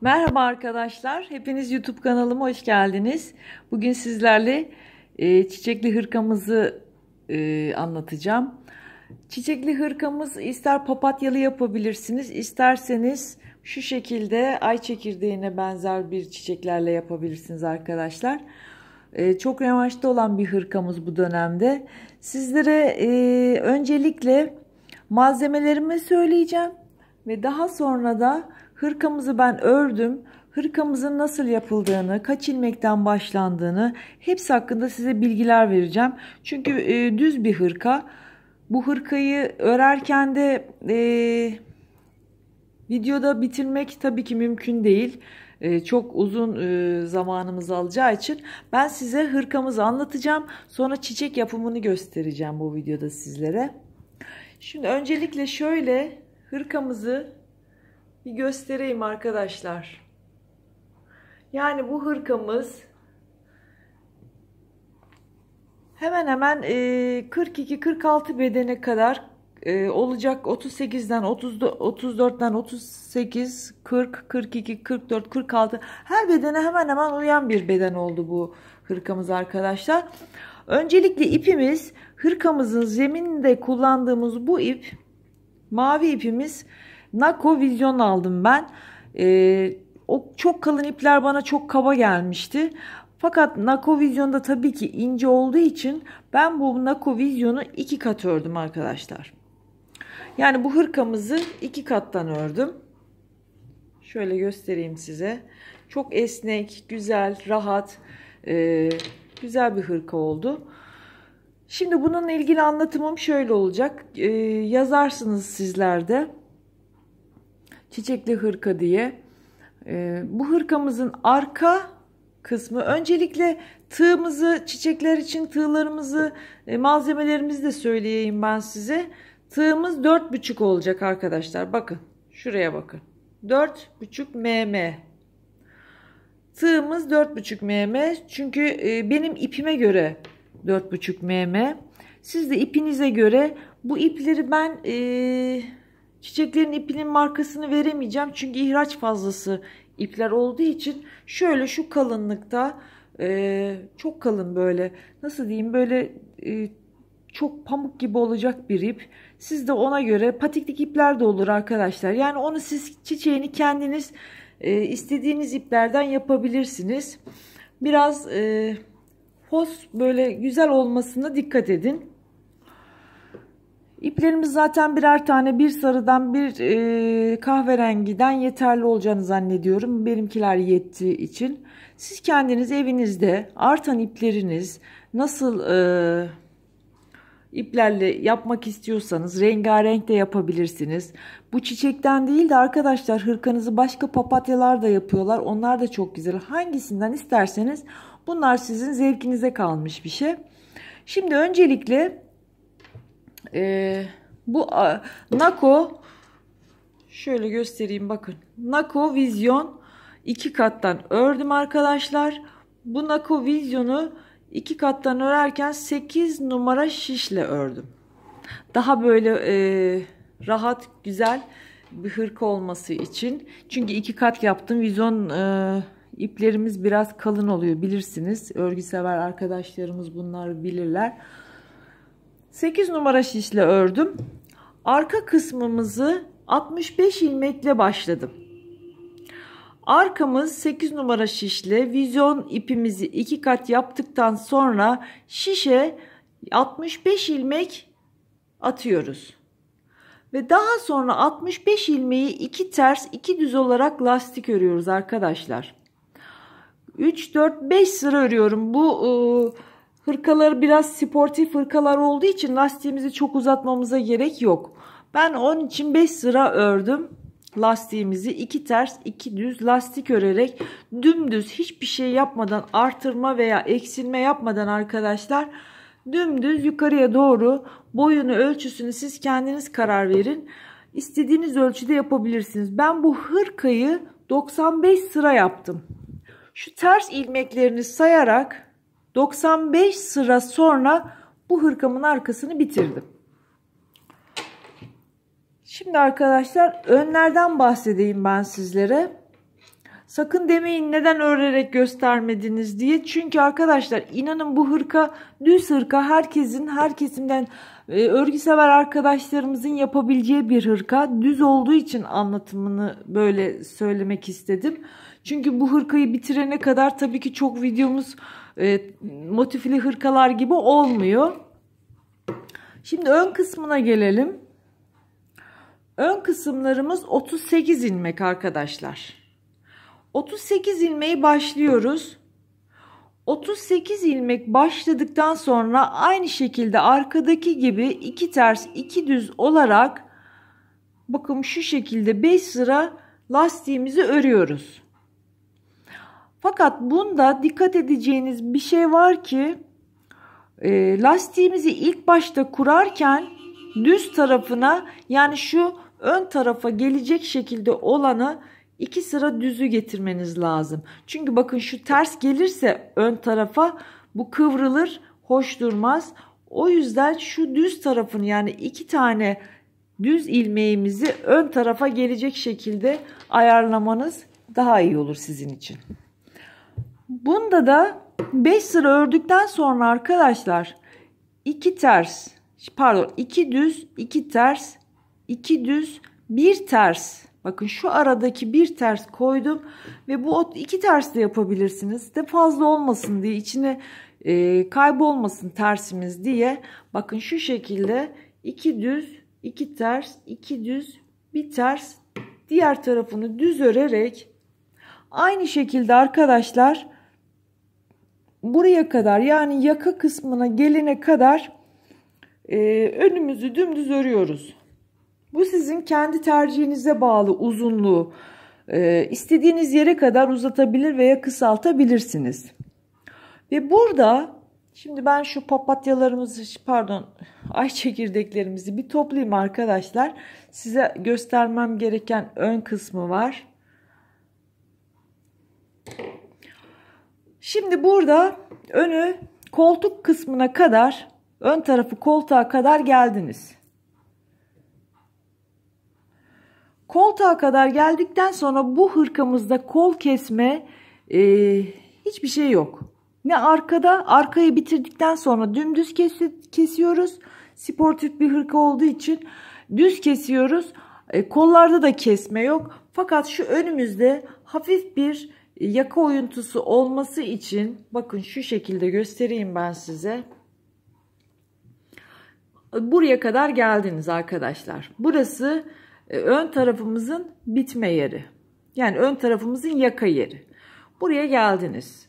Merhaba arkadaşlar, hepiniz YouTube kanalıma hoş geldiniz. Bugün sizlerle e, çiçekli hırkamızı e, anlatacağım. Çiçekli hırkamız ister papatyalı yapabilirsiniz, isterseniz şu şekilde ay çekirdeğine benzer bir çiçeklerle yapabilirsiniz arkadaşlar. E, çok revaçta olan bir hırkamız bu dönemde. Sizlere e, öncelikle malzemelerimi söyleyeceğim ve daha sonra da Hırkamızı ben ördüm. Hırkamızın nasıl yapıldığını, kaç ilmekten başlandığını hepsi hakkında size bilgiler vereceğim. Çünkü e, düz bir hırka. Bu hırkayı örerken de e, videoda bitirmek tabii ki mümkün değil e, çok uzun e, zamanımız alacağı için ben size hırkamızı anlatacağım. Sonra çiçek yapımını göstereceğim bu videoda sizlere. Şimdi öncelikle şöyle hırkamızı bir göstereyim arkadaşlar. Yani bu hırkamız hemen hemen 42-46 e, bedene kadar e, olacak 38'den 30 34'ten 38 40 42 44 46 her bedene hemen hemen uyan bir beden oldu bu hırkamız arkadaşlar. Öncelikle ipimiz hırkamızın zeminde kullandığımız bu ip mavi ipimiz Nako Vision aldım ben. E, o çok kalın ipler bana çok kaba gelmişti. Fakat Nako Vision'da tabii ki ince olduğu için ben bu Nako Vizyon'u iki kat ördüm arkadaşlar. Yani bu hırkamızı iki kattan ördüm. Şöyle göstereyim size. Çok esnek, güzel, rahat, e, güzel bir hırka oldu. Şimdi bununla ilgili anlatımım şöyle olacak. E, yazarsınız sizlerde çiçekli hırka diye. E, bu hırkamızın arka kısmı öncelikle tığımızı çiçekler için tığlarımızı e, malzemelerimizi de söyleyeyim ben size. Tığımız 4,5 olacak arkadaşlar. Bakın şuraya bakın. 4,5 mm. Tığımız 4,5 mm. Çünkü e, benim ipime göre 4,5 mm. Siz de ipinize göre bu ipleri ben e, Çiçeklerin ipinin markasını veremeyeceğim çünkü ihraç fazlası ipler olduğu için şöyle şu kalınlıkta e, çok kalın böyle nasıl diyeyim böyle e, çok pamuk gibi olacak bir ip. Siz de ona göre patiklik ipler de olur arkadaşlar. Yani onu siz çiçeğini kendiniz e, istediğiniz iplerden yapabilirsiniz. Biraz e, fos böyle güzel olmasına dikkat edin. İplerimiz zaten birer tane bir sarıdan bir e, kahverengiden yeterli olacağını zannediyorum. Benimkiler yettiği için. Siz kendiniz evinizde artan ipleriniz nasıl e, iplerle yapmak istiyorsanız rengarenk de yapabilirsiniz. Bu çiçekten değil de arkadaşlar hırkanızı başka papatyalar da yapıyorlar. Onlar da çok güzel. Hangisinden isterseniz bunlar sizin zevkinize kalmış bir şey. Şimdi öncelikle e, bu a, Nako şöyle göstereyim bakın. Nako Vision iki kattan ördüm arkadaşlar. Bu Nako Vision'u iki kattan örerken 8 numara şişle ördüm. Daha böyle e, rahat güzel bir hırka olması için. Çünkü iki kat yaptım. Vizyon e, iplerimiz biraz kalın oluyor bilirsiniz. Örgü sever arkadaşlarımız bunlar bilirler. 8 numara şişle ördüm. Arka kısmımızı 65 ilmekle başladım. Arkamız 8 numara şişle vizyon ipimizi 2 kat yaptıktan sonra şişe 65 ilmek atıyoruz. Ve daha sonra 65 ilmeği 2 ters 2 düz olarak lastik örüyoruz arkadaşlar. 3 4 5 sıra örüyorum. Bu ıı, Hırkaları biraz sportif hırkalar olduğu için lastiğimizi çok uzatmamıza gerek yok. Ben onun için 5 sıra ördüm lastiğimizi iki ters iki düz lastik örerek dümdüz hiçbir şey yapmadan artırma veya eksilme yapmadan arkadaşlar dümdüz yukarıya doğru boyunu ölçüsünü siz kendiniz karar verin. İstediğiniz ölçüde yapabilirsiniz. Ben bu hırkayı 95 sıra yaptım. Şu ters ilmeklerini sayarak 95 sıra sonra bu hırkamın arkasını bitirdim. Şimdi arkadaşlar önlerden bahsedeyim ben sizlere. Sakın demeyin neden örerek göstermediniz diye. Çünkü arkadaşlar inanın bu hırka düz hırka herkesin her kesimden e, örgü sever arkadaşlarımızın yapabileceği bir hırka. Düz olduğu için anlatımını böyle söylemek istedim. Çünkü bu hırkayı bitirene kadar tabii ki çok videomuz e, motifli hırkalar gibi olmuyor. Şimdi ön kısmına gelelim. Ön kısımlarımız 38 ilmek arkadaşlar. 38 ilmeği başlıyoruz. 38 ilmek başladıktan sonra aynı şekilde arkadaki gibi iki ters iki düz olarak bakın şu şekilde 5 sıra lastiğimizi örüyoruz. Fakat bunda dikkat edeceğiniz bir şey var ki e, lastiğimizi ilk başta kurarken düz tarafına yani şu ön tarafa gelecek şekilde olanı iki sıra düzü getirmeniz lazım. Çünkü bakın şu ters gelirse ön tarafa bu kıvrılır hoş durmaz. O yüzden şu düz tarafını yani iki tane düz ilmeğimizi ön tarafa gelecek şekilde ayarlamanız daha iyi olur sizin için. Bunda da 5 sıra ördükten sonra arkadaşlar 2 ters pardon 2 düz 2 ters 2 düz 1 ters bakın şu aradaki bir ters koydum ve bu iki ters de yapabilirsiniz de fazla olmasın diye içine e, kaybolmasın tersimiz diye bakın şu şekilde 2 düz 2 ters 2 düz 1 ters diğer tarafını düz örerek aynı şekilde arkadaşlar buraya kadar yani yaka kısmına gelene kadar e, önümüzü dümdüz örüyoruz. Bu sizin kendi tercihinize bağlı uzunluğu. E, istediğiniz yere kadar uzatabilir veya kısaltabilirsiniz. Ve burada şimdi ben şu papatyalarımızı pardon ay çekirdeklerimizi bir toplayayım arkadaşlar. Size göstermem gereken ön kısmı var. Şimdi burada önü koltuk kısmına kadar ön tarafı koltuğa kadar geldiniz. Koltuğa kadar geldikten sonra bu hırkamızda kol kesme e, hiçbir şey yok. Ne arkada arkayı bitirdikten sonra dümdüz kesi, kesiyoruz. Sportif bir hırka olduğu için düz kesiyoruz. E, kollarda da kesme yok. Fakat şu önümüzde hafif bir Yaka oyuntusu olması için bakın şu şekilde göstereyim ben size. Buraya kadar geldiniz arkadaşlar. Burası e, ön tarafımızın bitme yeri. Yani ön tarafımızın yaka yeri. Buraya geldiniz.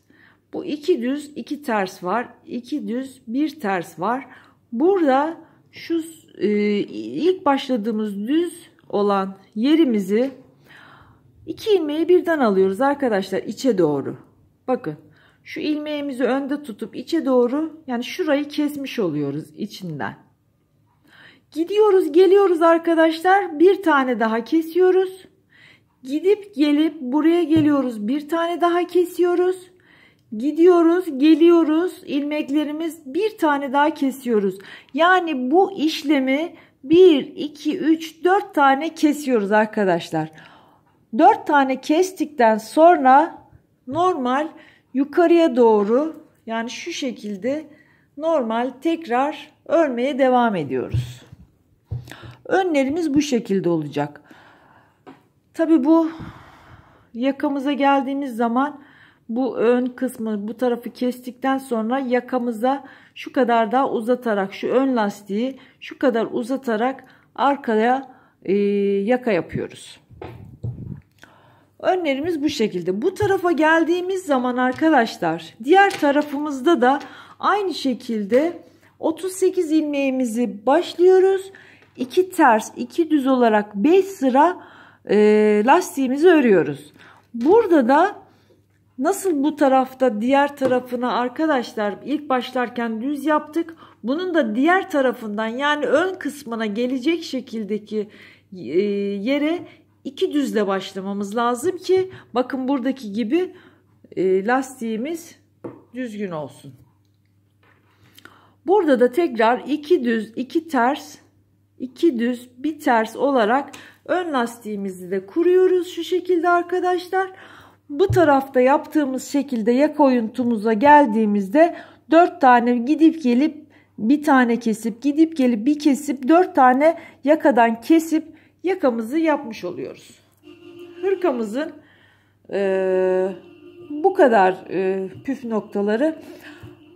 Bu iki düz, iki ters var. İki düz, bir ters var. Burada şu e, ilk başladığımız düz olan yerimizi İki ilmeği birden alıyoruz arkadaşlar içe doğru. Bakın şu ilmeğimizi önde tutup içe doğru yani şurayı kesmiş oluyoruz içinden. Gidiyoruz geliyoruz arkadaşlar bir tane daha kesiyoruz. Gidip gelip buraya geliyoruz bir tane daha kesiyoruz. Gidiyoruz geliyoruz ilmeklerimiz bir tane daha kesiyoruz. Yani bu işlemi 1, 2, 3, 4 tane kesiyoruz arkadaşlar. Arkadaşlar. 4 tane kestikten sonra normal yukarıya doğru yani şu şekilde normal tekrar örmeye devam ediyoruz. Önlerimiz bu şekilde olacak. Tabi bu yakamıza geldiğimiz zaman bu ön kısmı bu tarafı kestikten sonra yakamıza şu kadar daha uzatarak şu ön lastiği şu kadar uzatarak arkaya e, yaka yapıyoruz. Önlerimiz bu şekilde. Bu tarafa geldiğimiz zaman arkadaşlar diğer tarafımızda da aynı şekilde 38 ilmeğimizi başlıyoruz. 2 ters 2 düz olarak 5 sıra e, lastiğimizi örüyoruz. Burada da nasıl bu tarafta diğer tarafına arkadaşlar ilk başlarken düz yaptık. Bunun da diğer tarafından yani ön kısmına gelecek şekildeki e, yere iki düzle başlamamız lazım ki bakın buradaki gibi e, lastiğimiz düzgün olsun. Burada da tekrar iki düz, iki ters, iki düz, bir ters olarak ön lastiğimizi de kuruyoruz şu şekilde arkadaşlar. Bu tarafta yaptığımız şekilde yaka oyuntumuza geldiğimizde 4 tane gidip gelip bir tane kesip gidip gelip bir kesip 4 tane yakadan kesip yakamızı yapmış oluyoruz. Hırkamızın e, bu kadar e, püf noktaları.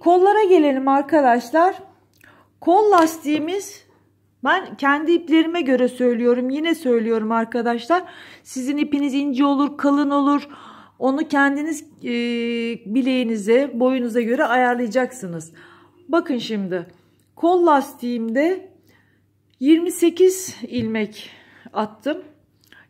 Kollara gelelim arkadaşlar. Kol lastiğimiz ben kendi iplerime göre söylüyorum. Yine söylüyorum arkadaşlar. Sizin ipiniz ince olur, kalın olur. Onu kendiniz e, bileğinize, boyunuza göre ayarlayacaksınız. Bakın şimdi. Kol lastiğimde 28 ilmek attım.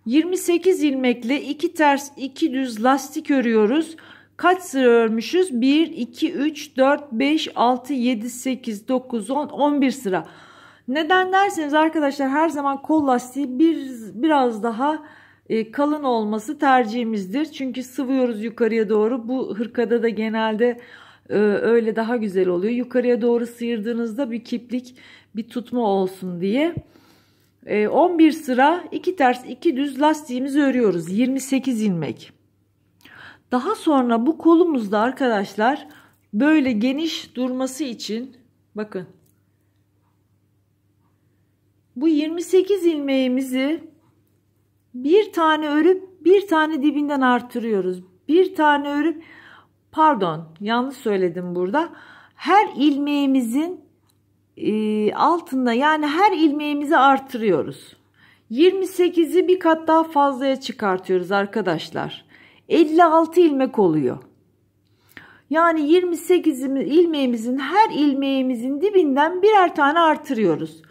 28 ilmekle 2 ters 2 düz lastik örüyoruz. Kaç sıra örmüşüz? 1, 2, 3, 4, 5, 6, 7, 8, 9, 10, 11 sıra. Neden derseniz arkadaşlar her zaman kol lastiği bir, biraz daha e, kalın olması tercihimizdir. Çünkü sıvıyoruz yukarıya doğru. Bu hırkada da genelde e, öyle daha güzel oluyor. Yukarıya doğru sıyırdığınızda bir kiplik bir tutma olsun diye. 11 ee, sıra 2 ters 2 düz lastiğimizi örüyoruz 28 ilmek daha sonra bu kolumuzda arkadaşlar böyle geniş durması için bakın bu 28 ilmeğimizi bir tane örüp bir tane dibinden artırıyoruz bir tane örüp pardon yanlış söyledim burada her ilmeğimizin e, altında yani her ilmeğimizi artırıyoruz. 28'i bir kat daha fazlaya çıkartıyoruz arkadaşlar. 56 ilmek oluyor. Yani 28 ilmeğimizin her ilmeğimizin dibinden birer tane artırıyoruz.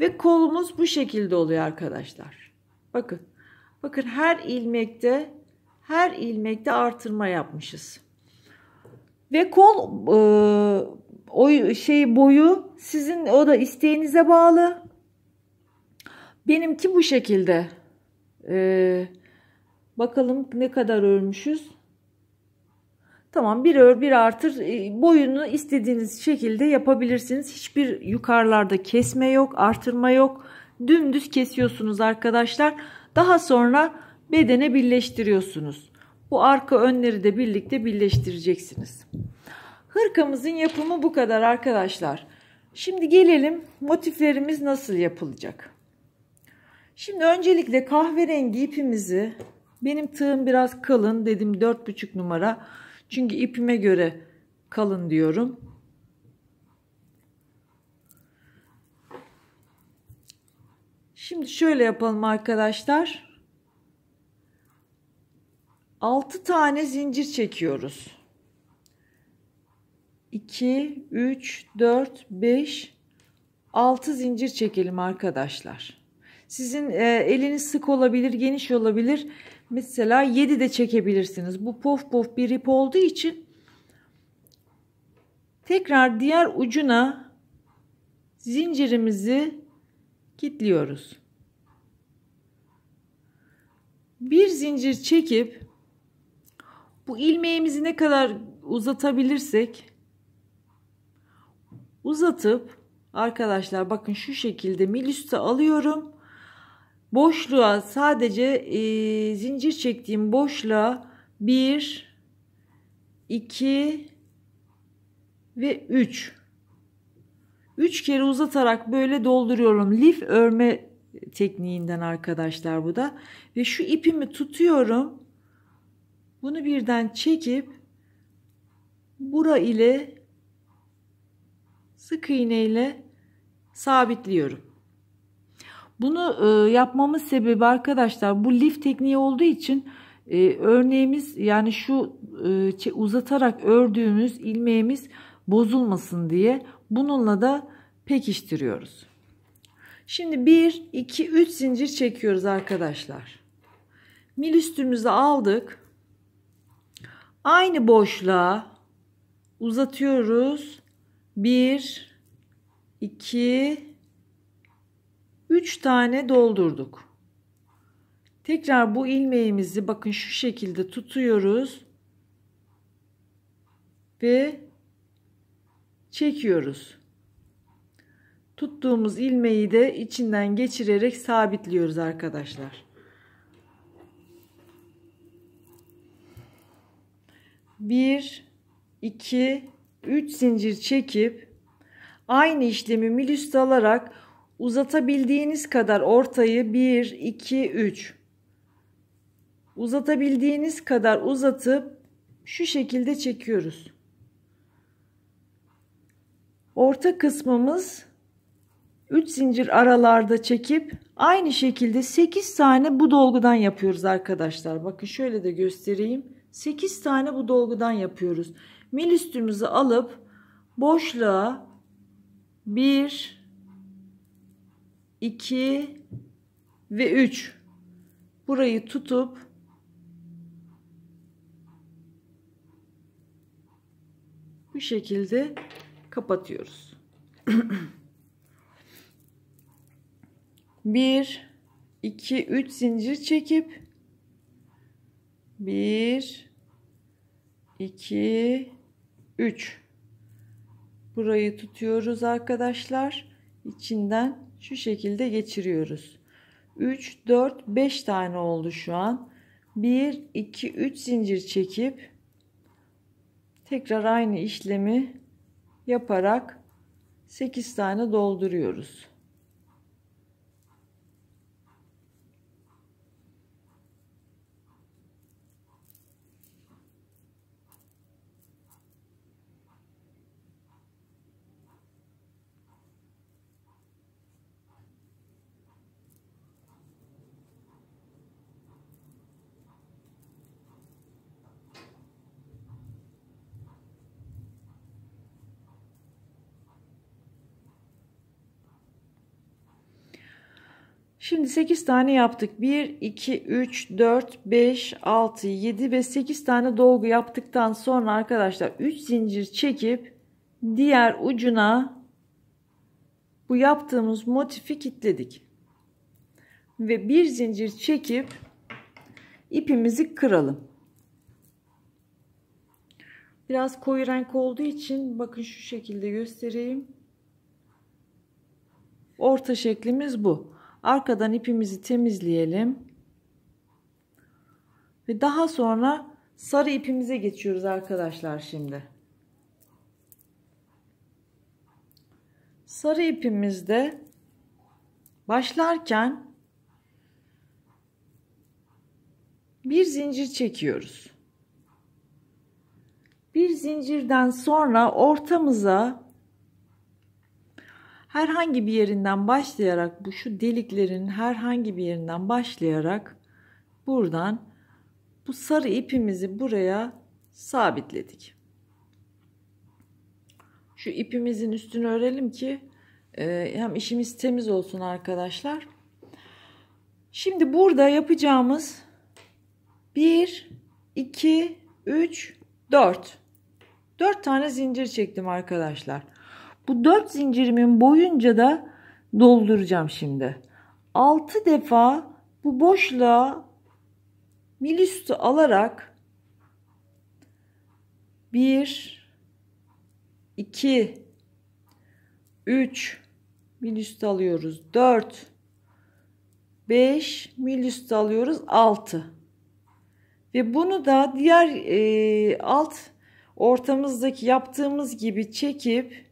Ve kolumuz bu şekilde oluyor arkadaşlar. Bakın. Bakın her ilmekte her ilmekte artırma yapmışız. Ve kol e, o şey boyu sizin o da isteğinize bağlı. Benimki bu şekilde. Ee, bakalım ne kadar örmüşüz. Tamam bir ör bir artır ee, boyunu istediğiniz şekilde yapabilirsiniz. Hiçbir yukarılarda kesme yok artırma yok. Dümdüz kesiyorsunuz arkadaşlar. Daha sonra bedene birleştiriyorsunuz. Bu arka önleri de birlikte birleştireceksiniz. Hırkamızın yapımı bu kadar arkadaşlar. Şimdi gelelim motiflerimiz nasıl yapılacak. Şimdi öncelikle kahverengi ipimizi benim tığım biraz kalın dedim 4,5 numara. Çünkü ipime göre kalın diyorum. Şimdi şöyle yapalım arkadaşlar. 6 tane zincir çekiyoruz. 2, 3, 4, 5, 6 zincir çekelim arkadaşlar. Sizin e, eliniz sık olabilir, geniş olabilir. Mesela 7 de çekebilirsiniz. Bu pof pof bir ip olduğu için tekrar diğer ucuna zincirimizi kilitliyoruz. Bir zincir çekip bu ilmeğimizi ne kadar uzatabilirsek uzatıp arkadaşlar bakın şu şekilde milüste alıyorum. Boşluğa sadece e, zincir çektiğim boşluğa 1 2 ve 3 3 kere uzatarak böyle dolduruyorum. Lif örme tekniğinden arkadaşlar bu da. Ve şu ipimi tutuyorum. Bunu birden çekip bura ile sık iğneyle sabitliyorum. Bunu e, yapmamız sebebi arkadaşlar bu lif tekniği olduğu için e, örneğimiz yani şu e, uzatarak ördüğümüz ilmeğimiz bozulmasın diye bununla da pekiştiriyoruz. Şimdi 1 2 3 zincir çekiyoruz arkadaşlar. Mil üstümüzü aldık. Aynı boşluğa uzatıyoruz 1 2 3 tane doldurduk. Tekrar bu ilmeğimizi bakın şu şekilde tutuyoruz ve çekiyoruz. Tuttuğumuz ilmeği de içinden geçirerek sabitliyoruz arkadaşlar. Bir, iki, 3 zincir çekip aynı işlemi mil üst alarak uzatabildiğiniz kadar ortayı 1 2 3 uzatabildiğiniz kadar uzatıp şu şekilde çekiyoruz. Orta kısmımız 3 zincir aralarda çekip aynı şekilde 8 tane bu dolgudan yapıyoruz arkadaşlar. Bakın şöyle de göstereyim. 8 tane bu dolgudan yapıyoruz. Mil üstümüzü alıp boşluğa 1, 2 ve 3 burayı tutup bu şekilde kapatıyoruz. 1 2 3 zincir çekip 1 2 3 burayı tutuyoruz arkadaşlar içinden şu şekilde geçiriyoruz 3 4 5 tane oldu şu an 1 2 3 zincir çekip tekrar aynı işlemi yaparak 8 tane dolduruyoruz Şimdi 8 tane yaptık. 1, 2, 3, 4, 5, 6, 7 ve 8 tane dolgu yaptıktan sonra arkadaşlar 3 zincir çekip diğer ucuna bu yaptığımız motifi kilitledik. Ve bir zincir çekip ipimizi kıralım. Biraz koyu renk olduğu için bakın şu şekilde göstereyim. Orta şeklimiz bu. Arkadan ipimizi temizleyelim. Ve daha sonra sarı ipimize geçiyoruz arkadaşlar şimdi. Sarı ipimizde başlarken bir zincir çekiyoruz. Bir zincirden sonra ortamıza herhangi bir yerinden başlayarak bu şu deliklerin herhangi bir yerinden başlayarak buradan bu sarı ipimizi buraya sabitledik. Şu ipimizin üstünü örelim ki e, hem işimiz temiz olsun arkadaşlar. Şimdi burada yapacağımız 1, 2, 3, 4. 4 tane zincir çektim arkadaşlar. Bu dört zincirimin boyunca da dolduracağım şimdi. Altı defa bu boşluğa mil üstü alarak bir, iki, üç mil üstü alıyoruz. Dört, beş mil üstü alıyoruz. Altı. Ve bunu da diğer e, alt ortamızdaki yaptığımız gibi çekip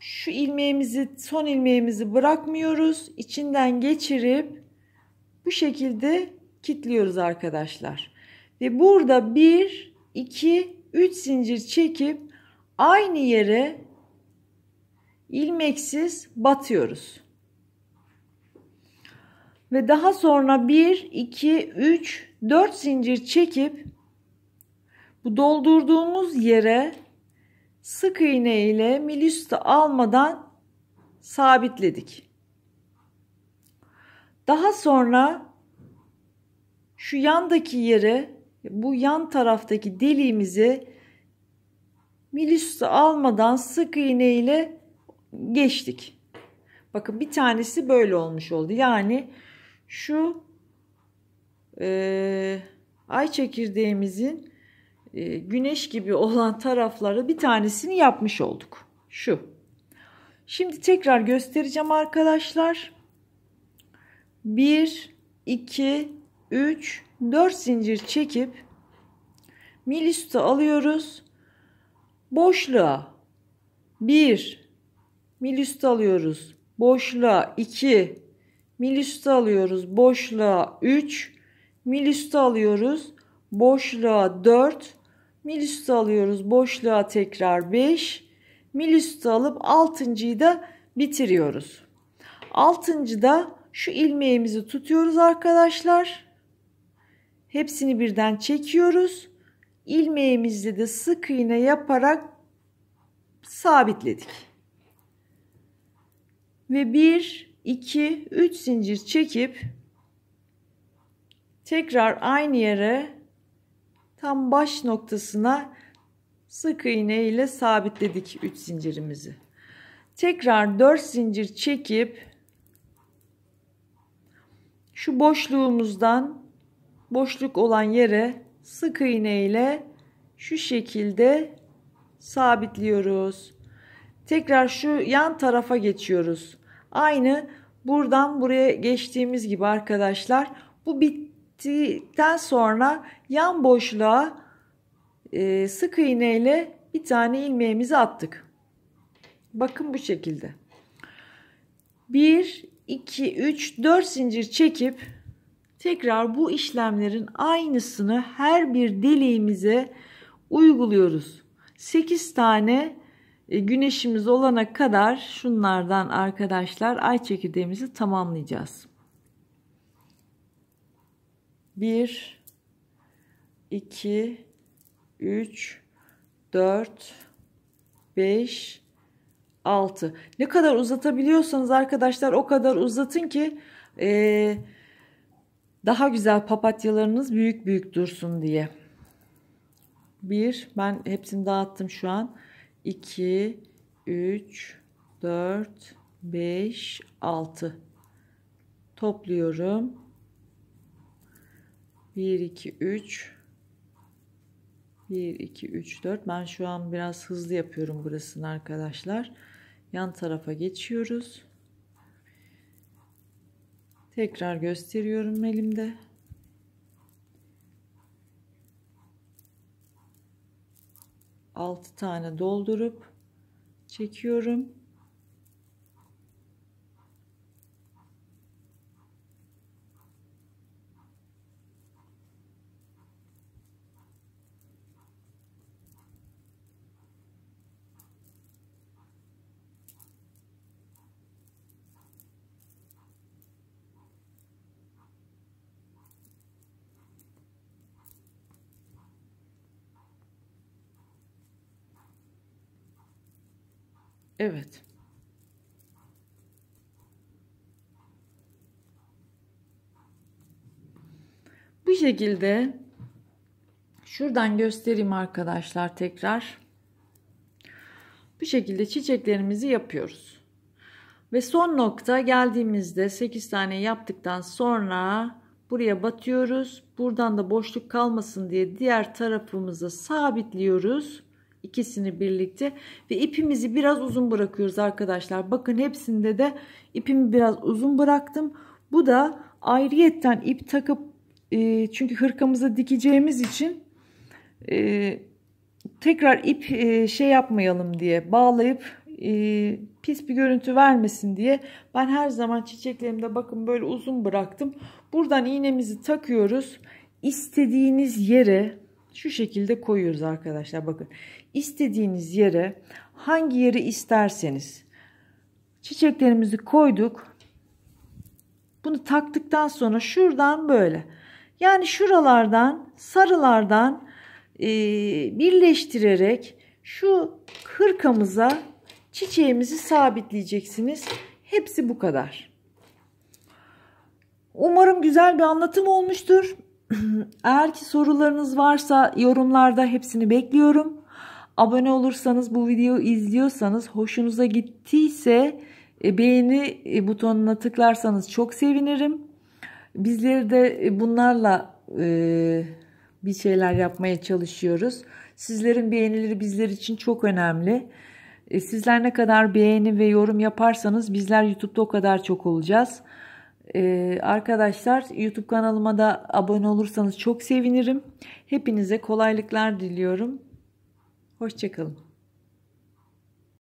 şu ilmeğimizi son ilmeğimizi bırakmıyoruz. içinden geçirip bu şekilde kilitliyoruz arkadaşlar. Ve burada 1, 2, 3 zincir çekip aynı yere ilmeksiz batıyoruz. Ve daha sonra 1, 2, 3, 4 zincir çekip bu doldurduğumuz yere sık iğne ile milüsta almadan sabitledik. Daha sonra şu yandaki yere bu yan taraftaki deliğimizi milüsta almadan sık iğne ile geçtik. Bakın bir tanesi böyle olmuş oldu. Yani şu e, ay çekirdeğimizin e, güneş gibi olan tarafları bir tanesini yapmış olduk. Şu. Şimdi tekrar göstereceğim arkadaşlar. 1, 2, 3, 4 zincir çekip milüstü alıyoruz. Boşluğa 1 milüstü alıyoruz. Boşluğa 2 milüstü alıyoruz. Boşluğa 3 milüstü alıyoruz. Boşluğa 4 Mil üstü alıyoruz. Boşluğa tekrar 5. Mil üstü alıp altıncıyı da bitiriyoruz. Altıncıda şu ilmeğimizi tutuyoruz arkadaşlar. Hepsini birden çekiyoruz. Ilmeğimizi de sık iğne yaparak sabitledik. Ve 1, 2, 3 zincir çekip tekrar aynı yere tam baş noktasına sık iğne ile sabitledik 3 zincirimizi. Tekrar 4 zincir çekip şu boşluğumuzdan boşluk olan yere sık iğne ile şu şekilde sabitliyoruz. Tekrar şu yan tarafa geçiyoruz. Aynı buradan buraya geçtiğimiz gibi arkadaşlar bu bitti gittikten sonra yan boşluğa e, sık iğneyle bir tane ilmeğimizi attık. Bakın bu şekilde. 1, 2, 3, 4 zincir çekip tekrar bu işlemlerin aynısını her bir deliğimize uyguluyoruz. 8 tane e, güneşimiz olana kadar şunlardan arkadaşlar ay çekirdeğimizi tamamlayacağız. 1 2 3 4 5 6 ne kadar uzatabiliyorsanız arkadaşlar o kadar uzatın ki e, daha güzel papatyalarınız büyük büyük dursun diye 1 ben hepsini dağıttım şu an 2 3 4 5 6 topluyorum 1 2 3 1 2 3 4 ben şu an biraz hızlı yapıyorum burasını arkadaşlar yan tarafa geçiyoruz tekrar gösteriyorum elimde altı tane doldurup çekiyorum Evet. Bu şekilde şuradan göstereyim arkadaşlar tekrar. Bu şekilde çiçeklerimizi yapıyoruz. Ve son nokta geldiğimizde 8 tane yaptıktan sonra buraya batıyoruz. Buradan da boşluk kalmasın diye diğer tarafımızı sabitliyoruz ikisini birlikte ve ipimizi biraz uzun bırakıyoruz arkadaşlar. Bakın hepsinde de ipimi biraz uzun bıraktım. Bu da ayrıyetten ip takıp e, çünkü hırkamızı dikeceğimiz için e, tekrar ip e, şey yapmayalım diye bağlayıp e, pis bir görüntü vermesin diye ben her zaman çiçeklerimde bakın böyle uzun bıraktım. Buradan iğnemizi takıyoruz. İstediğiniz yere şu şekilde koyuyoruz arkadaşlar bakın istediğiniz yere hangi yeri isterseniz çiçeklerimizi koyduk. Bunu taktıktan sonra şuradan böyle. Yani şuralardan sarılardan e, birleştirerek şu hırkamıza çiçeğimizi sabitleyeceksiniz. Hepsi bu kadar. Umarım güzel bir anlatım olmuştur. Eğer ki sorularınız varsa yorumlarda hepsini bekliyorum. Abone olursanız bu videoyu izliyorsanız hoşunuza gittiyse e, beğeni e, butonuna tıklarsanız çok sevinirim. Bizleri de e, bunlarla bir şeyler yapmaya çalışıyoruz. Sizlerin beğenileri bizler için çok önemli. Sizler ne kadar beğeni ve yorum yaparsanız bizler YouTube'da o kadar çok olacağız. arkadaşlar YouTube kanalıma da abone olursanız çok sevinirim. Hepinize kolaylıklar diliyorum. Hoşçakalın.